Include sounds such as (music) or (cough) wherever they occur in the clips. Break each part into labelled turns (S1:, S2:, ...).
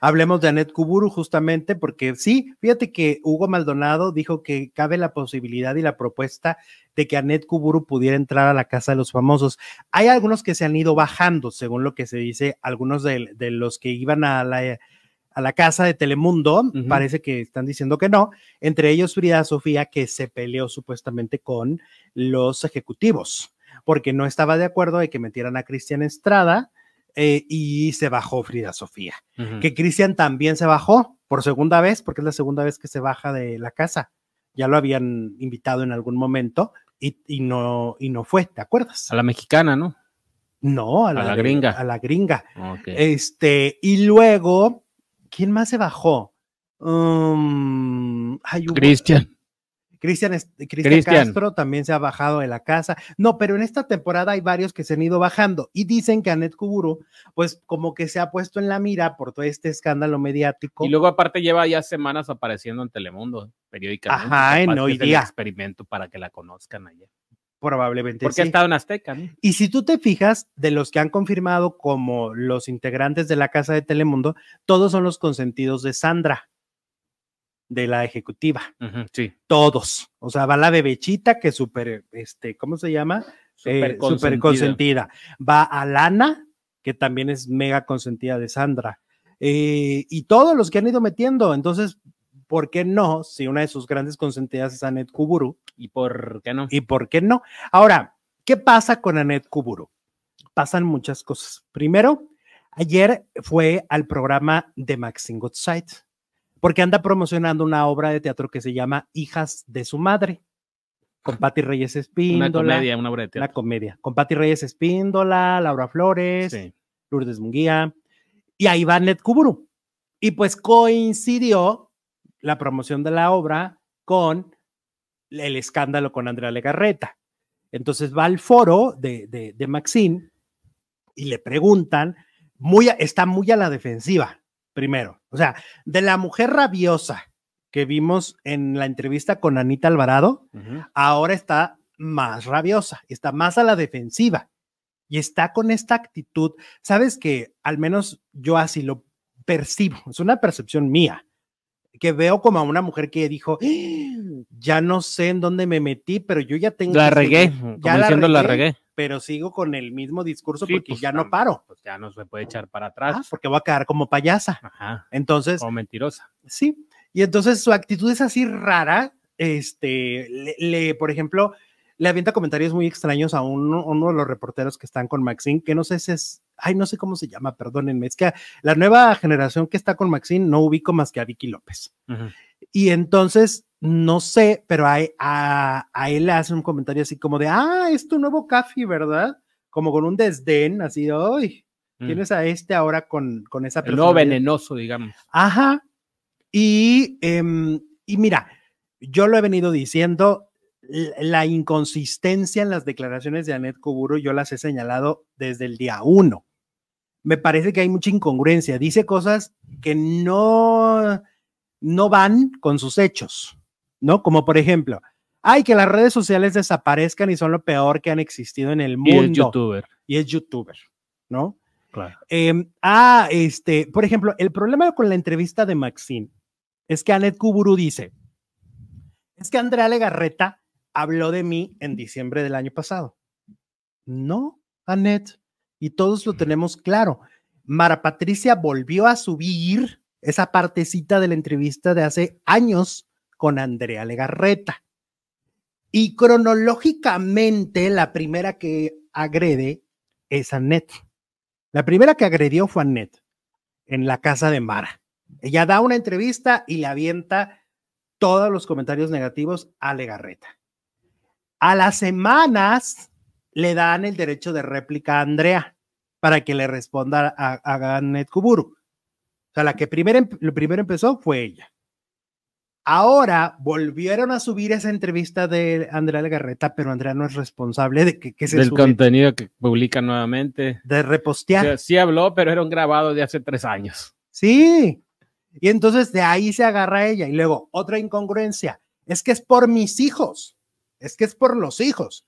S1: Hablemos de Anet Kuburu justamente porque sí, fíjate que Hugo Maldonado dijo que cabe la posibilidad y la propuesta de que Anet Kuburu pudiera entrar a la Casa de los Famosos. Hay algunos que se han ido bajando, según lo que se dice, algunos de, los que iban a la, Casa de Telemundo, parece que están diciendo que no, entre ellos Frida Sofía, que se peleó supuestamente con los ejecutivos, porque no estaba de acuerdo de que metieran a Cristian Estrada eh, y se bajó Frida Sofía. Que Cristian también se bajó por segunda vez, porque es la segunda vez que se baja de la casa. Ya lo habían invitado en algún momento y, no, y no fue, ¿te acuerdas? A la mexicana, ¿no? No, a la, gringa. A la gringa. Este, y luego, ¿quién más se bajó? Um, Cristian. Cristian Castro también se ha bajado de la casa. No, pero en esta temporada hay varios que se han ido bajando y dicen que Anet Kuburu, pues como que se ha puesto en la mira por todo este escándalo mediático. Y luego
S2: aparte lleva ya semanas apareciendo en Telemundo periódicamente. Ajá, en hoy día. experimento para que la conozcan allá.
S1: Probablemente. Porque ha estado
S2: en Azteca. ¿no?
S1: Y si tú te fijas, de los que han confirmado como los integrantes de la casa de Telemundo, todos son los consentidos de Sandra de la ejecutiva. sí. Todos. O sea, va la bebechita que super, este, ¿cómo se llama?
S2: Eh, super, consentida.
S1: va a Va Alana, que también es mega consentida de Sandra. Eh, y todos los que han ido metiendo. Entonces, ¿por qué no? Si una de sus grandes consentidas es Anet Kuburu. ¿Y por qué no? ¿Y por qué no? Ahora, ¿qué pasa con Anet Kuburu? Pasan muchas cosas. Primero, ayer fue al programa de Maxine Goodside porque anda promocionando una obra de teatro que se llama Hijas de su madre, con Patti Reyes Espíndola. Una comedia, una obra de teatro. Una comedia, con Patti Reyes Espíndola, Laura Flores, Lourdes Munguía, y ahí va Ned Kuburu. Y pues coincidió la promoción de la obra con el escándalo con Andrea Legarreta. Entonces va al foro de, de, de Maxine y le preguntan, muy, está muy a la defensiva, primero. O sea, de la mujer rabiosa que vimos en la entrevista con Anita Alvarado, ahora está más rabiosa, está más a la defensiva y está con esta actitud. Sabes que al menos yo así lo percibo, es una percepción mía, que veo como a una mujer que dijo, ¡Ah! ya no sé en dónde me metí, pero yo ya tengo... La regué, ya la regué pero sigo con el mismo discurso porque pues, ya no paro. Pues, ya no se puede echar para atrás. porque voy a quedar como payasa. Entonces. O mentirosa. Sí. Y entonces su actitud es así rara. Este, le, por ejemplo, le avienta comentarios muy extraños a uno, uno, de los reporteros que están con Maxine, que no sé si es, ay, no sé cómo se llama, perdónenme, es que la nueva generación que está con Maxine no ubico más que a Vicky López. Y entonces, no sé, pero a, él le hace un comentario así como de, ah, es tu nuevo café ¿verdad? Como con un desdén, así, hoy mm. Tienes a este ahora con, con esa persona. No
S2: venenoso, digamos.
S1: Ajá. Y, em, y mira, yo lo he venido diciendo, la inconsistencia en las declaraciones de Anet Kuburu yo las he señalado desde el día uno. Me parece que hay mucha incongruencia. Dice cosas que no no van con sus hechos, ¿no? Como por ejemplo, hay que las redes sociales desaparezcan y son lo peor que han existido en el mundo. Y es youtuber. Y es youtuber, ¿no? Claro. Em, ah, este, por ejemplo, el problema con la entrevista de Maxine es que Anet Kuburu dice, es que Andrea Legarreta habló de mí en diciembre del año pasado. No, Anet, y todos lo tenemos claro. Mara Patricia volvió a subir esa partecita de la entrevista de hace años con Andrea Legarreta. Y cronológicamente, la primera que agrede es Annette. La primera que agredió fue Annette en la casa de Mara. Ella da una entrevista y le avienta todos los comentarios negativos a Legarreta. A las semanas le dan el derecho de réplica a Andrea para que le responda a, Annette Kuburu. O sea, la que primero, em, lo primero empezó fue ella. Ahora volvieron a subir esa entrevista de Andrea Legarreta, pero Andrea no es responsable de que, que se Del
S2: contenido que publica nuevamente. De repostear. sí habló, pero era un grabado de hace tres años.
S1: Sí. Y entonces de ahí se agarra ella. Y luego, otra incongruencia. Es que es por mis hijos. Es que es por los hijos.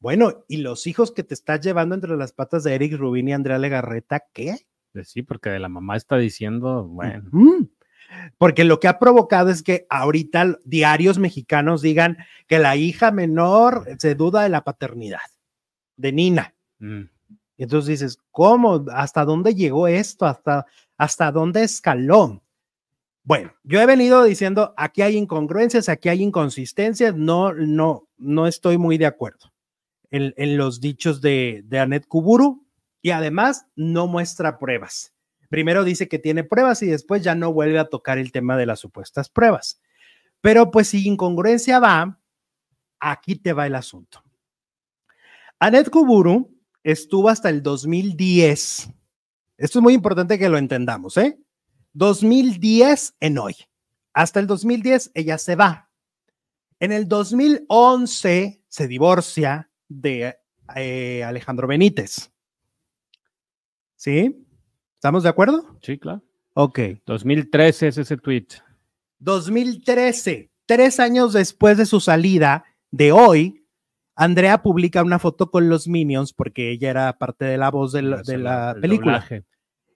S1: Bueno, ¿y los hijos que te estás llevando entre las patas de Eric Rubín y Andrea Legarreta, qué? Pues sí, porque de la mamá está diciendo, bueno. Porque lo que ha provocado es que ahorita diarios mexicanos digan que la hija menor se duda de la paternidad de Nina. Mm. Y entonces dices, ¿cómo? ¿Hasta dónde llegó esto? ¿Hasta, hasta dónde escaló? Bueno, yo he venido diciendo, aquí hay incongruencias, aquí hay inconsistencias, no, no, no estoy muy de acuerdo en, los dichos de, de Anet Kuburu, y además no muestra pruebas. Primero dice que tiene pruebas y después ya no vuelve a tocar el tema de las supuestas pruebas. Pero pues si incongruencia va, aquí te va el asunto. Anet Kuburu estuvo hasta el 2010. Esto es muy importante que lo entendamos, ¿eh? 2010 en hoy. Hasta el 2010 ella se va. En el 2011 se divorcia de eh, Alejandro Benítez. ¿Sí? ¿Estamos de acuerdo? Sí, claro. Ok.
S2: 2013 es ese tweet.
S1: 2013, tres años después de su salida de hoy, Andrea publica una foto con los Minions porque ella era parte de la voz de la, película.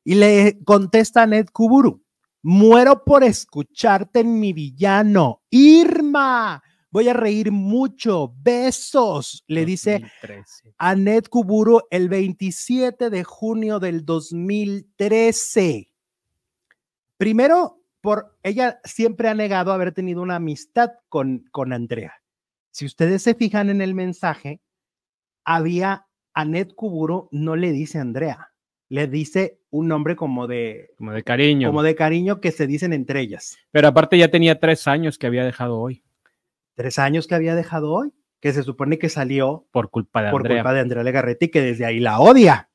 S1: Y le contesta a Ned Kuburu, muero por escucharte en mi villano, Irma. Voy a reír mucho. Besos, le dice Anet Kuburu el 27 de junio del 2013. Primero, por ella siempre ha negado haber tenido una amistad con, con Andrea. Si ustedes se fijan en el mensaje, había a Kuburu no le dice Andrea, le dice un nombre como de
S2: como de cariño, como de
S1: cariño que se dicen entre ellas. Pero aparte ya tenía tres años que había dejado hoy tres años que había dejado hoy, que se supone que salió por culpa de, Andrea. Culpa de que desde ahí la odia.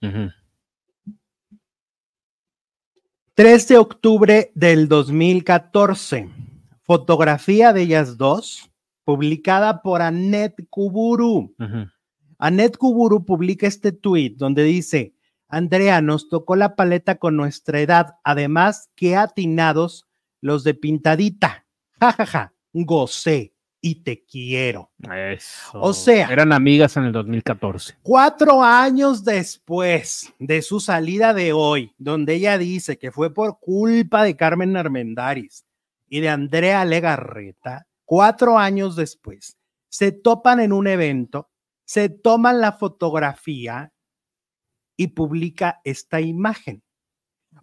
S1: 13 de octubre del 2014, fotografía de ellas dos, publicada por Anet Kuburu. Anet Kuburu publica este tweet donde dice, Andrea, nos tocó la paleta con nuestra edad, además que atinados los de pintadita. jajaja, goce. gocé y te quiero. Eso. O sea. Eran
S2: amigas en el 2014.
S1: Cuatro años después de su salida de hoy, donde ella dice que fue por culpa de Carmen Armendáriz y de Andrea Legarreta, cuatro años después, se topan en un evento, se toman la fotografía y publica esta imagen.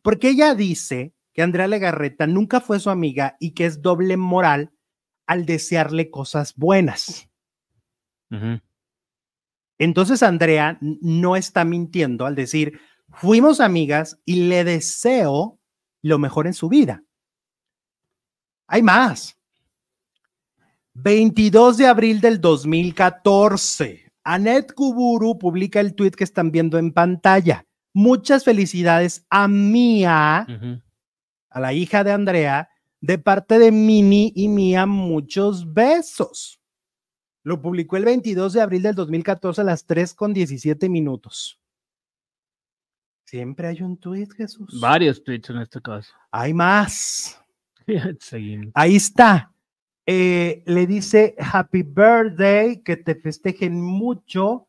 S1: Porque ella dice que Andrea Legarreta nunca fue su amiga y que es doble moral al desearle cosas buenas. Entonces Andrea no está mintiendo al decir, fuimos amigas y le deseo lo mejor en su vida. Hay más. 22 de abril del 2014, Anet Kuburu publica el tweet que están viendo en pantalla. Muchas felicidades a Mía, a la hija de Andrea, de parte de Mini y Mía, muchos besos. Lo publicó el 22 de abril del 2014 a las 3 con 17 minutos. Siempre hay un tuit, Jesús. Varios tweets en este caso. Hay más.
S2: (laughs)
S1: Ahí está. Eh, le dice Happy Birthday, que te festejen mucho.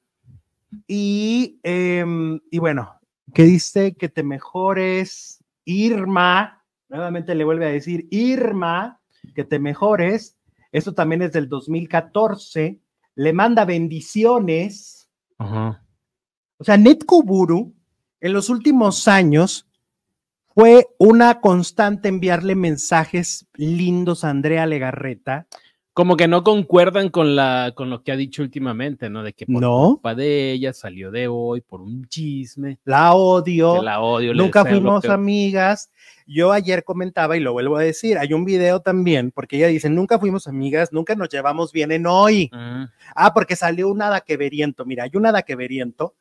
S1: Y, em, y bueno, que dice que te mejores, Irma. Nuevamente le vuelve a decir, Irma, que te mejores. Esto también es del 2014. Le manda bendiciones. O sea, Netkuburu en los últimos años fue una constante enviarle mensajes lindos a Andrea Legarreta como que no concuerdan
S2: con, la, con lo que ha dicho últimamente, ¿no? De que por no. culpa de ella salió de hoy por un chisme.
S1: La odio. La odio. Nunca fuimos amigas. Yo ayer comentaba y lo vuelvo a decir, hay un video también, porque ella dice, nunca fuimos amigas, nunca nos llevamos bien en hoy. Mm. Ah, porque salió un veriento. Mira, hay un veriento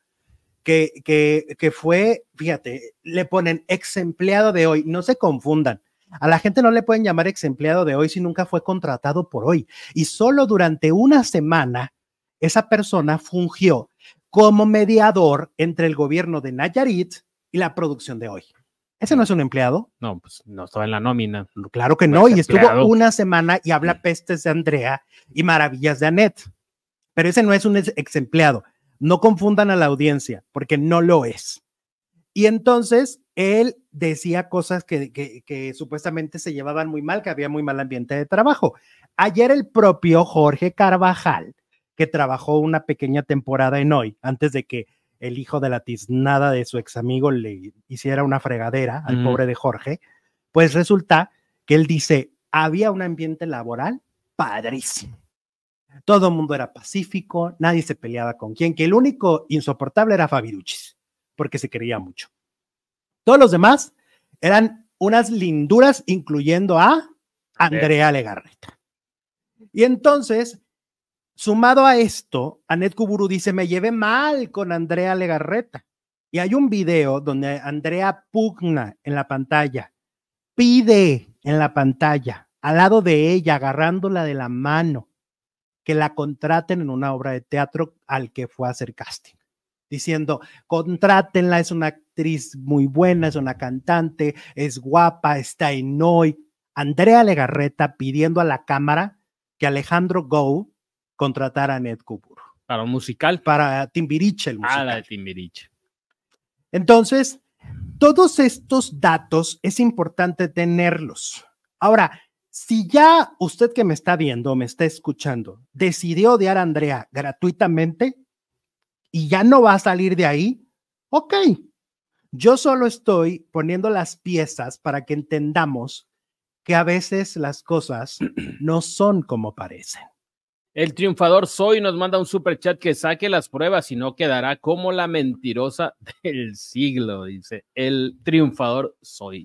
S1: que, que, que fue, fíjate, le ponen ex empleado de hoy, no se confundan a la gente no le pueden llamar ex empleado de hoy si nunca fue contratado por hoy. Y solo durante una semana esa persona fungió como mediador entre el gobierno de Nayarit y la producción de hoy. Ese no es un empleado.
S2: No, pues no estaba en la nómina. Claro que no, y estuvo una
S1: semana y habla mm. pestes de Andrea y maravillas de Annette. Pero ese no es un ex empleado. No confundan a la audiencia, porque no lo es. Y entonces él decía cosas que, supuestamente se llevaban muy mal, que había muy mal ambiente de trabajo. Ayer el propio Jorge Carvajal, que trabajó una pequeña temporada en hoy, antes de que el hijo de la tiznada de su ex amigo le hiciera una fregadera al pobre de Jorge, pues resulta que él dice, había un ambiente laboral padrísimo. Todo el mundo era pacífico, nadie se peleaba con quien, que el único insoportable era Fabiruchis, porque se quería mucho. Todos los demás eran unas linduras, incluyendo a Andrea Legarreta. Y entonces, sumado a esto, Anet Kuburu dice, me llevé mal con Andrea Legarreta. Y hay un video donde Andrea pugna en la pantalla, pide en la pantalla, al lado de ella, agarrándola de la mano, que la contraten en una obra de teatro al que fue a hacer casting, diciendo, contrátenla, es una muy buena, es una cantante, es guapa, está en hoy. Andrea Legarreta pidiendo a la cámara que Alejandro Go contratara a Ned Kubur. Para un musical. Para Timbiriche, el ah, musical. Timbiriche. Entonces, todos estos datos es importante tenerlos. Ahora, si ya usted que me está viendo, me está escuchando, decidió odiar a Andrea gratuitamente y ya no va a salir de ahí, ok, yo solo estoy poniendo las piezas para que entendamos que a veces las cosas (clears throat) no son como parecen.
S2: El triunfador Soy nos manda un super chat que saque las pruebas y no quedará como la mentirosa del siglo, dice el triunfador Soy.